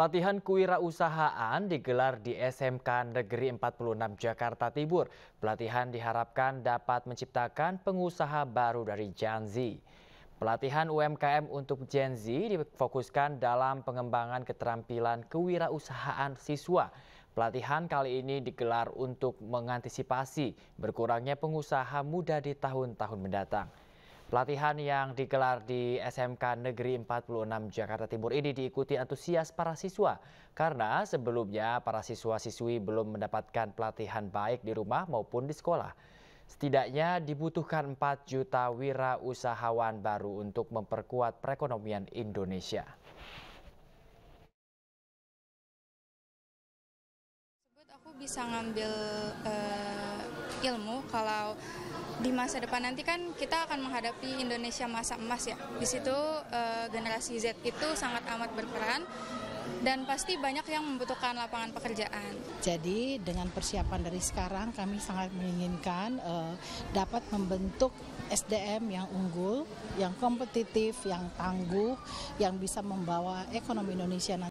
Latihan kewirausahaan digelar di SMK Negeri 46 Jakarta Timur. Pelatihan diharapkan dapat menciptakan pengusaha baru dari Gen Z. Pelatihan UMKM untuk Gen Z difokuskan dalam pengembangan keterampilan kewirausahaan siswa. Pelatihan kali ini digelar untuk mengantisipasi berkurangnya pengusaha muda di tahun-tahun mendatang. Pelatihan yang digelar di SMK Negeri 46 Jakarta Timur ini diikuti antusias para siswa karena sebelumnya para siswa-siswi belum mendapatkan pelatihan baik di rumah maupun di sekolah. Setidaknya dibutuhkan 4 juta wira usahawan baru untuk memperkuat perekonomian Indonesia. Aku bisa ngambil uh ilmu kalau di masa depan nanti kan kita akan menghadapi Indonesia masa emas ya. Di situ uh, generasi Z itu sangat amat berperan dan pasti banyak yang membutuhkan lapangan pekerjaan. Jadi dengan persiapan dari sekarang kami sangat menginginkan uh, dapat membentuk SDM yang unggul, yang kompetitif, yang tangguh, yang bisa membawa ekonomi Indonesia